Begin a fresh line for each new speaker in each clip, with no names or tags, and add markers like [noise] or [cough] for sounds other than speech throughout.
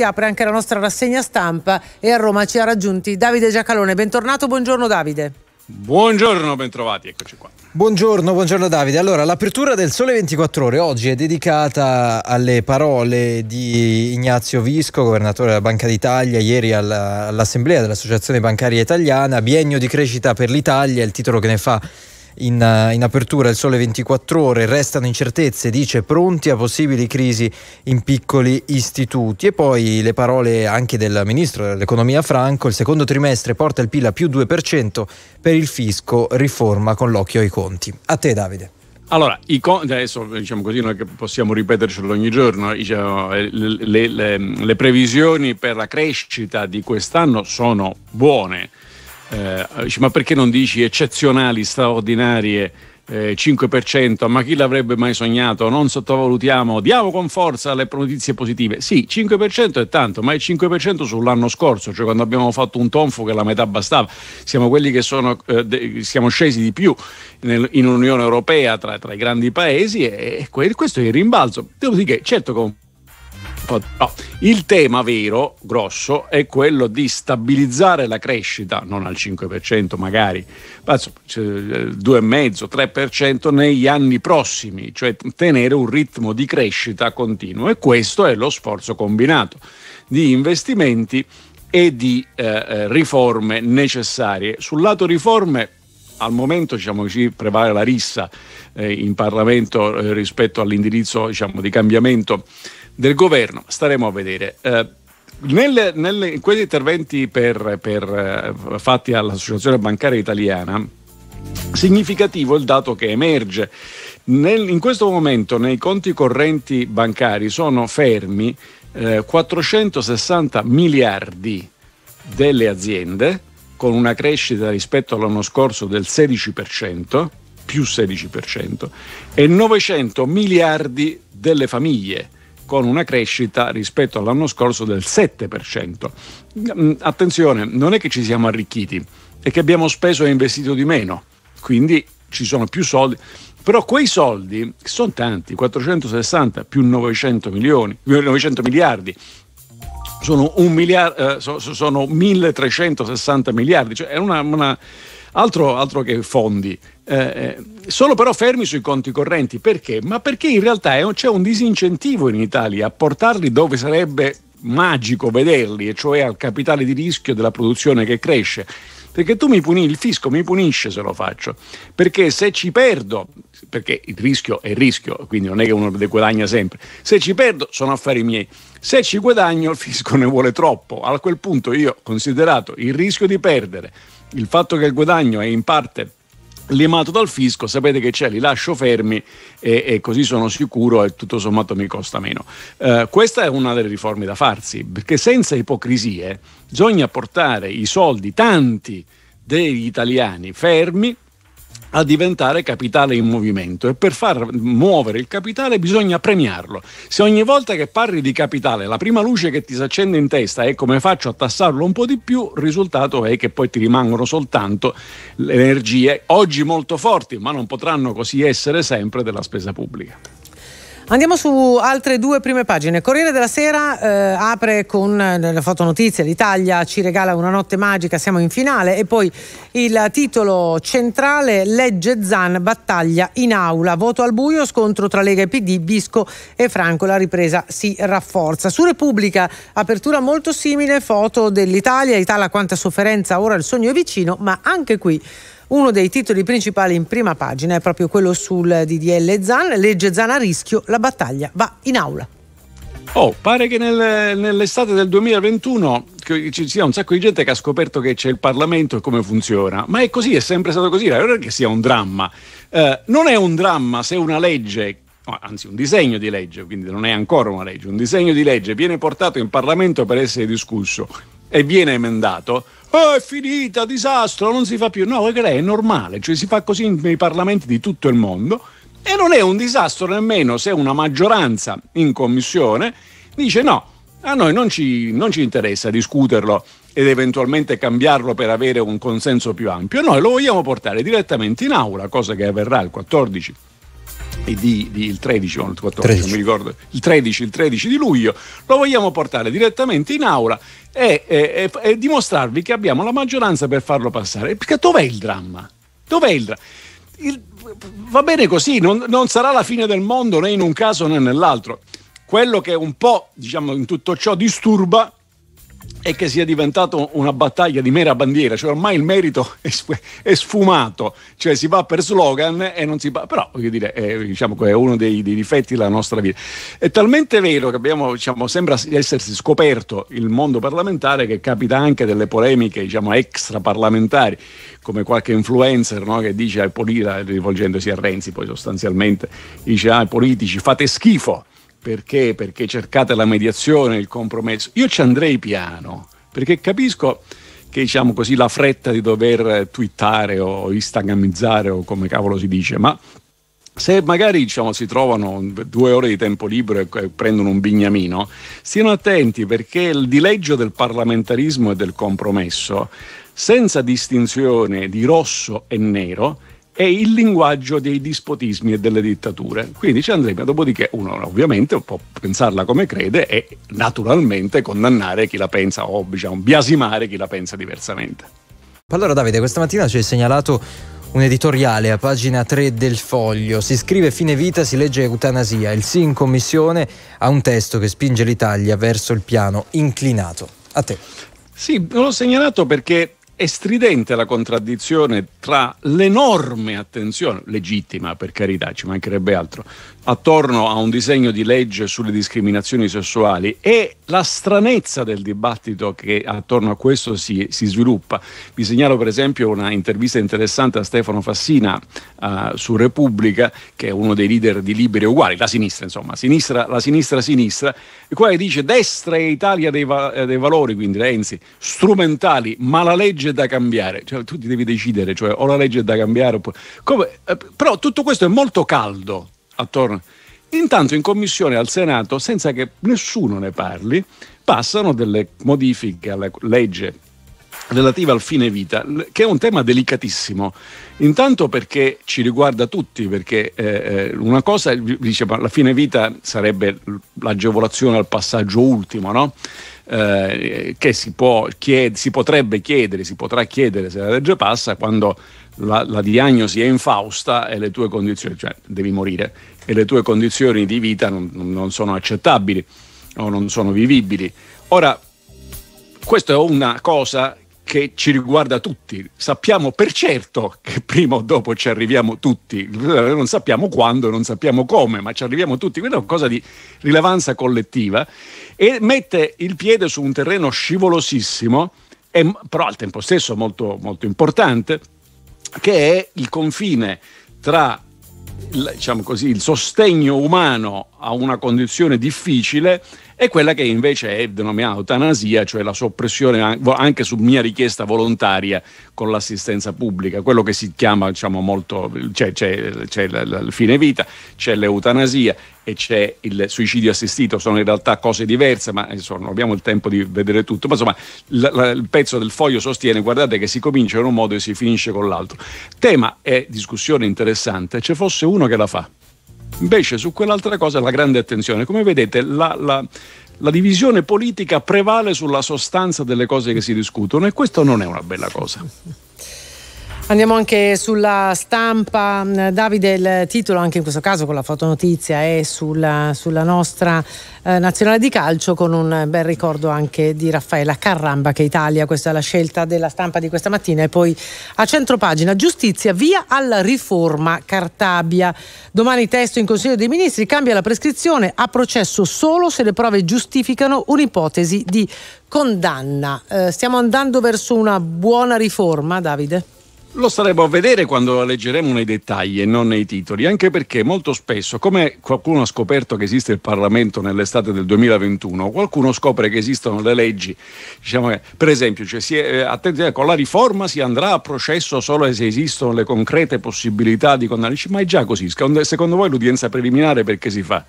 si apre anche la nostra rassegna stampa e a Roma ci ha raggiunti Davide Giacalone. Bentornato, buongiorno Davide.
Buongiorno, bentrovati, eccoci qua.
Buongiorno, buongiorno Davide. Allora, l'apertura del Sole 24 Ore oggi è dedicata alle parole di Ignazio Visco, governatore della Banca d'Italia, ieri all'assemblea dell'Associazione Bancaria Italiana, biennio di crescita per l'Italia, il titolo che ne fa in, eh, in apertura il sole 24 ore, restano incertezze, dice pronti a possibili crisi in piccoli istituti e poi le parole anche del ministro dell'economia Franco, il secondo trimestre porta il PIL a più 2% per il fisco, riforma con l'occhio ai conti. A te Davide.
Allora, cioè, adesso diciamo così, noi possiamo ripetercelo ogni giorno, diciamo, le, le, le previsioni per la crescita di quest'anno sono buone eh, ma perché non dici eccezionali, straordinarie? Eh, 5%, ma chi l'avrebbe mai sognato? Non sottovalutiamo, diamo con forza le notizie positive. Sì, 5% è tanto, ma è 5% sull'anno scorso, cioè quando abbiamo fatto un tonfo che la metà bastava. Siamo quelli che sono, eh, de- siamo scesi di più nel, in Unione Europea tra, tra, i grandi paesi e, e questo è il rimbalzo. Devo dire che certo con No. Il tema vero, grosso, è quello di stabilizzare la crescita, non al 5% magari, ma 2,5-3% cioè, negli anni prossimi, cioè tenere un ritmo di crescita continuo e questo è lo sforzo combinato di investimenti e di eh, eh, riforme necessarie. Sul lato riforme al momento diciamo, ci prevale la rissa eh, in Parlamento eh, rispetto all'indirizzo diciamo, di cambiamento del governo. Staremo a vedere. Eh, nel, nel, in quegli interventi per, per, eh, fatti all'Associazione Bancaria Italiana, significativo il dato che emerge. Nel, in questo momento nei conti correnti bancari sono fermi eh, 460 miliardi delle aziende, con una crescita rispetto all'anno scorso del 16%, più 16%, e 900 miliardi delle famiglie con una crescita rispetto all'anno scorso del 7%. Mm, attenzione, non è che ci siamo arricchiti, è che abbiamo speso e investito di meno, quindi ci sono più soldi. Però quei soldi sono tanti, 460 più 900, milioni, 900 eh, miliardi, sono, miliardo, eh, sono 1360 miliardi, cioè è una, una altro, altro che fondi, eh, eh, sono però fermi sui conti correnti. Perché? Ma perché in realtà un, c'è un disincentivo in Italia a portarli dove sarebbe magico vederli, e cioè al capitale di rischio della produzione che cresce. Perché tu mi puni, il fisco mi punisce se lo faccio. Perché se ci perdo, perché il rischio è il rischio, quindi non è che uno guadagna sempre. Se ci perdo sono affari miei. Se ci guadagno il fisco ne vuole troppo. A quel punto io, considerato il rischio di perdere, il fatto che il guadagno è in parte limato dal fisco, sapete che c'è, li lascio fermi e, e, così sono sicuro e tutto sommato mi costa meno. Eh, questa è una delle riforme da farsi, perché senza ipocrisie bisogna portare i soldi, tanti degli italiani fermi a diventare capitale in movimento e per far muovere il capitale bisogna premiarlo. Se ogni volta che parli di capitale la prima luce che ti si accende in testa è come faccio a tassarlo un po' di più, il risultato è che poi ti rimangono soltanto le energie oggi molto forti, ma non potranno così essere sempre della spesa pubblica.
Andiamo su altre due prime pagine. Corriere della Sera eh, apre con eh, le fotonotizia, l'Italia ci regala una notte magica, siamo in finale e poi il titolo centrale legge Zan, battaglia in aula, voto al buio, scontro tra Lega e PD, Bisco e Franco, la ripresa si rafforza. Su Repubblica apertura molto simile, foto dell'Italia, Italia quanta sofferenza, ora il sogno è vicino, ma anche qui uno dei titoli principali in prima pagina è proprio quello sul DDL Zan, legge Zan a rischio, la battaglia va in aula.
Oh, pare che nel, nell'estate del 2021 ci sia un sacco di gente che ha scoperto che c'è il Parlamento e come funziona, ma è così, è sempre stato così, non è che sia un dramma. Eh, non è un dramma se una legge anzi un disegno di legge, quindi non è ancora una legge, un disegno di legge viene portato in Parlamento per essere discusso e viene emendato, oh, è finita, disastro, non si fa più. No, è normale, cioè si fa così nei parlamenti di tutto il mondo e non è un disastro nemmeno se una maggioranza in commissione dice no, a noi non ci, non ci interessa discuterlo ed eventualmente cambiarlo per avere un consenso più ampio, noi lo vogliamo portare direttamente in aula, cosa che avverrà il 14 di, di, il 13 o il 14, 13. non mi ricordo, il 13, il 13 di luglio, lo vogliamo portare direttamente in aula e, e, e, e dimostrarvi che abbiamo la maggioranza per farlo passare. Perché dov'è il dramma? Dov'è il dramma? va bene così, non, non, sarà la fine del mondo né in un caso né nell'altro. Quello che un po', diciamo, in tutto ciò disturba e che sia diventato una battaglia di mera bandiera, cioè ormai il merito [laughs] è sfumato, cioè si va per slogan e non si va, però voglio dire, è, diciamo, è uno dei, dei, difetti della nostra vita. È talmente vero che abbiamo, diciamo, sembra essersi scoperto il mondo parlamentare che capita anche delle polemiche diciamo, parlamentari, come qualche influencer no, che dice ai ah, politici, rivolgendosi a Renzi poi sostanzialmente, dice ai ah, politici fate schifo. Perché? Perché cercate la mediazione, il compromesso. Io ci andrei piano, perché capisco che diciamo così la fretta di dover twittare o instagrammizzare o come cavolo si dice, ma se magari diciamo, si trovano due ore di tempo libero e prendono un bignamino, stiano attenti perché il dileggio del parlamentarismo e del compromesso, senza distinzione di rosso e nero, è il linguaggio dei dispotismi e delle dittature. Quindi ci andremo, dopodiché uno ovviamente può pensarla come crede e naturalmente condannare chi la pensa o diciamo, biasimare chi la pensa diversamente.
Allora Davide, questa mattina ci hai segnalato un editoriale a pagina 3 del foglio. Si scrive fine vita, si legge eutanasia. Il sì in commissione ha un testo che spinge l'Italia verso il piano inclinato. A te.
Sì, l'ho segnalato perché è stridente la contraddizione tra l'enorme attenzione, legittima per carità, ci mancherebbe altro, attorno a un disegno di legge sulle discriminazioni sessuali e la stranezza del dibattito che attorno a questo si, si sviluppa. Vi segnalo per esempio una intervista interessante a Stefano Fassina uh, su Repubblica, che è uno dei leader di Liberi Uguali, la sinistra insomma, sinistra, la sinistra sinistra, il quale dice destra e Italia dei, va- eh, dei valori, quindi Renzi, strumentali, ma la legge legge da cambiare, cioè, tu ti devi decidere, cioè, o la legge è da cambiare oppure... Come, eh, però tutto questo è molto caldo attorno. Intanto in commissione al Senato, senza che nessuno ne parli, passano delle modifiche alla legge relativa al fine vita, che è un tema delicatissimo. Intanto perché ci riguarda tutti, perché eh, eh una cosa, diceva, la fine vita sarebbe l'agevolazione al passaggio ultimo, no? eh, che si, può chied- si potrebbe chiedere, si potrà chiedere se la legge passa quando la, la, diagnosi è infausta e le tue condizioni, cioè devi morire, e le tue condizioni di vita non, non sono accettabili o non sono vivibili. Ora, questa è una cosa che ci riguarda tutti. Sappiamo per certo che prima o dopo ci arriviamo tutti, non sappiamo quando, non sappiamo come, ma ci arriviamo tutti. Quella è una cosa di rilevanza collettiva e mette il piede su un terreno scivolosissimo, e, però al tempo stesso molto, molto importante, che è il confine tra diciamo così, il sostegno umano a una condizione difficile e quella che invece è denominata eutanasia, cioè la soppressione anche su mia richiesta volontaria con l'assistenza pubblica, quello che si chiama diciamo molto, c'è, c'è, c'è il fine vita, c'è l'eutanasia e c'è il suicidio assistito, sono in realtà cose diverse, ma insomma, non abbiamo il tempo di vedere tutto. Ma insomma, l- l- il pezzo del foglio sostiene, guardate che si comincia in un modo e si finisce con l'altro. Tema e discussione interessante, ce fosse uno che la fa. Invece su quell'altra cosa la grande attenzione. Come vedete, la, la, la divisione politica prevale sulla sostanza delle cose che si discutono e questo non è una bella cosa.
Andiamo anche sulla stampa, Davide, il titolo anche in questo caso con la fotonotizia è sulla, sulla nostra eh, nazionale di calcio con un bel ricordo anche di Raffaella Carramba che Italia, questa è la scelta della stampa di questa mattina e poi a centropagina giustizia via alla riforma Cartabia. Domani testo in Consiglio dei Ministri cambia la prescrizione a processo solo se le prove giustificano un'ipotesi di condanna. Eh, stiamo andando verso una buona riforma, Davide?
Lo staremo a vedere quando leggeremo nei dettagli e non nei titoli, anche perché molto spesso, come qualcuno ha scoperto che esiste il Parlamento nell'estate del 2021, qualcuno scopre che esistono le leggi. Diciamo che, per esempio, cioè, si, eh, attenti, con la riforma si andrà a processo solo se esistono le concrete possibilità di condannare. Ma è già così, secondo voi l'udienza preliminare perché si fa?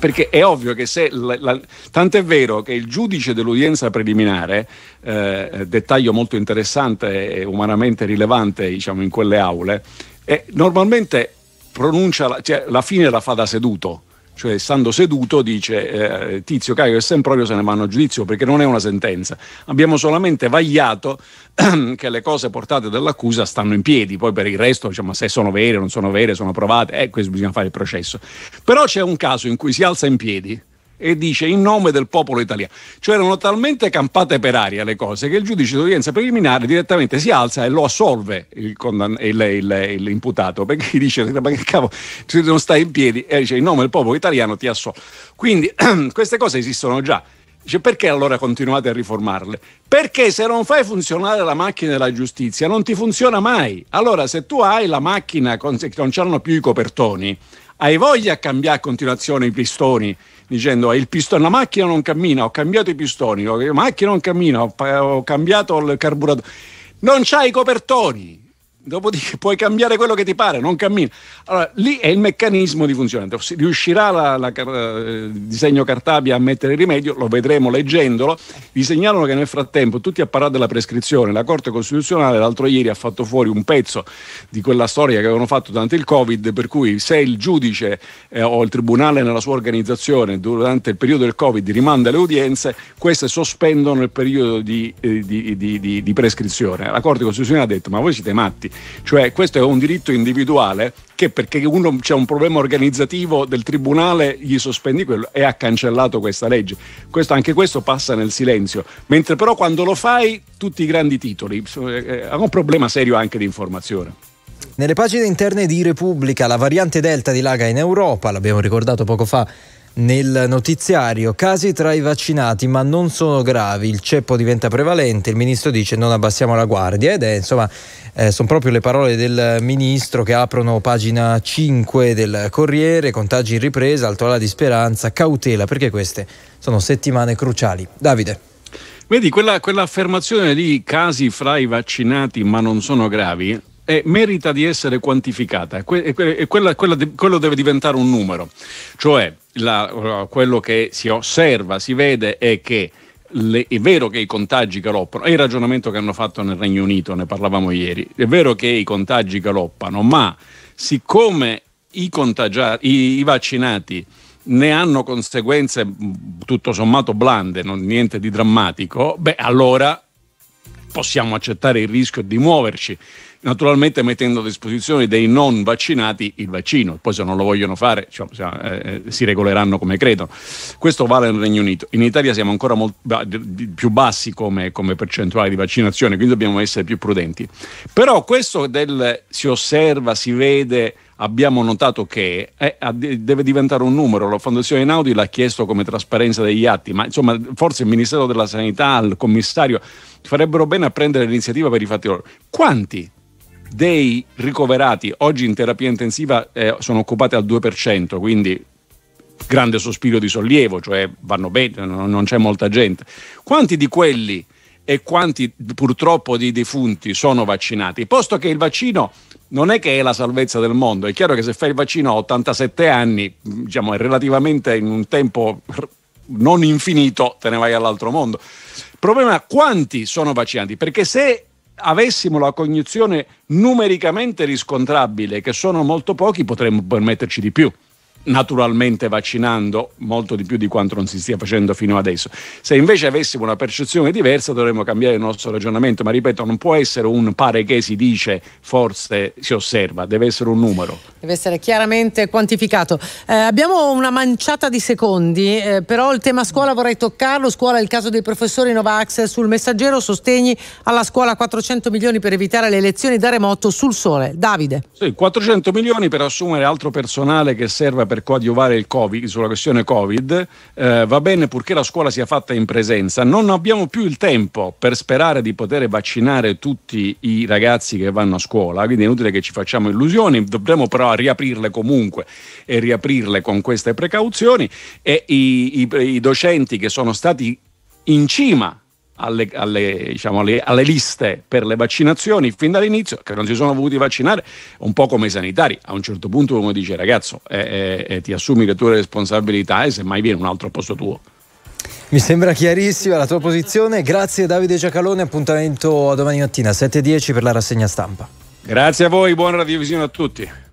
perché è ovvio che se la, la, tant'è vero che il giudice dell'udienza preliminare eh, dettaglio molto interessante e umanamente rilevante diciamo in quelle aule eh, normalmente pronuncia la, cioè, la fine la fa da seduto cioè stando seduto dice eh, Tizio, Caio e Sempronio se ne vanno a giudizio perché non è una sentenza. Abbiamo solamente vagliato [clears throat] che le cose portate dall'accusa stanno in piedi, poi per il resto, diciamo, se sono vere, non sono vere, sono provate, eh, questo ecco, bisogna fare il processo. Però c'è un caso in cui si alza in piedi e dice in nome del popolo italiano. Cioè erano talmente campate per aria le cose che il giudice d'udienza preliminare direttamente si alza e lo assolve il condann- il, il, l'imputato perché gli dice ma che cavolo, tu non stai in piedi e dice in nome del popolo italiano ti assolve. Quindi [clears throat] queste cose esistono già. Dice, perché allora continuate a riformarle? Perché se non fai funzionare la macchina della giustizia non ti funziona mai. Allora se tu hai la macchina con, che non c'erano più i copertoni, hai voglia di cambiare a continuazione i pistoni dicendo pistone, la macchina non cammina, ho cambiato i pistoni, la macchina non cammina, ho, ho cambiato il carburatore. Non c'hai i copertoni, Dopodiché puoi cambiare quello che ti pare, non cammina. Allora, lì è il meccanismo di funzionamento. Se riuscirà la, la, eh, il disegno Cartabia a mettere rimedio, lo vedremo leggendolo. Vi segnalano che nel frattempo tutti a parlare della prescrizione. La Corte Costituzionale l'altro ieri ha fatto fuori un pezzo di quella storia che avevano fatto durante il Covid, per cui se il giudice eh, o il tribunale nella sua organizzazione durante il periodo del Covid rimanda le udienze, queste sospendono il periodo di, eh, di, di, di prescrizione. La Corte Costituzionale ha detto ma voi siete matti cioè questo è un diritto individuale che perché uno c'è un problema organizzativo del tribunale gli sospendi quello e ha cancellato questa legge. Questo, anche questo passa nel silenzio. Mentre però quando lo fai tutti i grandi titoli, è eh, eh, un problema serio anche di informazione.
Nelle pagine interne di Repubblica la variante Delta dilaga in Europa, l'abbiamo ricordato poco fa nel notiziario, casi tra i vaccinati ma non sono gravi, il ceppo diventa prevalente, il ministro dice non abbassiamo la guardia ed è insomma eh, sono proprio le parole del ministro che aprono pagina 5 del Corriere, contagi in ripresa, alto alla di speranza, cautela perché queste sono settimane cruciali. Davide.
Vedi, quella, affermazione di casi fra i vaccinati ma non sono gravi eh, merita di essere quantificata e, que- e quella, quella de- quello deve diventare un numero, cioè la, quello che si osserva, si vede è che le, è vero che i contagi galoppano, è il ragionamento che hanno fatto nel Regno Unito, ne parlavamo ieri, è vero che i contagi galoppano, ma siccome i, contagiati, i, i vaccinati ne hanno conseguenze tutto sommato blande, non, niente di drammatico, beh allora possiamo accettare il rischio di muoverci naturalmente mettendo a disposizione dei non vaccinati il vaccino. Poi se non lo vogliono fare cioè, eh, eh si regoleranno come credono. Questo vale nel Regno Unito. In Italia siamo ancora molt- più bassi come, come, percentuale di vaccinazione, quindi dobbiamo essere più prudenti. Però questo del si osserva, si vede abbiamo notato che è, eh, deve diventare un numero. La Fondazione Naudi l'ha chiesto come trasparenza degli atti, ma insomma, forse il Ministero della Sanità, il commissario farebbero bene a prendere l'iniziativa per i fatti loro. Quanti dei ricoverati oggi in terapia intensiva eh, sono occupate al 2%, quindi grande sospiro di sollievo, cioè vanno bene, non c'è molta gente. Quanti di quelli e quanti purtroppo di defunti sono vaccinati? Posto che il vaccino non è che è la salvezza del mondo, è chiaro che se fai il vaccino a 87 anni, diciamo, è relativamente in un tempo non infinito, te ne vai all'altro mondo. Il problema è quanti sono vaccinati, perché se avessimo la cognizione numericamente riscontrabile, che sono molto pochi, potremmo permetterci di più naturalmente vaccinando molto di più di quanto non si stia facendo fino adesso. Se invece avessimo una percezione diversa dovremmo cambiare il nostro ragionamento, ma ripeto, non può essere un pare che si dice, forse si osserva, deve essere un numero.
Deve essere chiaramente quantificato. Eh, abbiamo una manciata di secondi, eh, però il tema scuola vorrei toccarlo, scuola è il caso dei professori Novax sul messaggero, sostegni alla scuola 400 milioni per evitare le lezioni da remoto sul sole. Davide.
Sì, 400 milioni per assumere altro personale che serva per per coadiuvare il Covid, sulla questione Covid, eh, va bene purché la scuola sia fatta in presenza. Non abbiamo più il tempo per sperare di poter vaccinare tutti i ragazzi che vanno a scuola, quindi è inutile che ci facciamo illusioni, dovremo però riaprirle comunque e riaprirle con queste precauzioni e i, i, i docenti che sono stati in cima alle, alle, diciamo, alle, alle, liste per le vaccinazioni fin dall'inizio che non si sono voluti vaccinare, un po' come i sanitari. A un certo punto uno dice ragazzo eh, eh, eh ti assumi le tue responsabilità e semmai viene un altro posto tuo.
Mi sembra chiarissima la tua posizione, grazie Davide Giacalone, appuntamento a domani mattina 7.10 per la rassegna stampa.
Grazie a voi, buona radiovisione a tutti.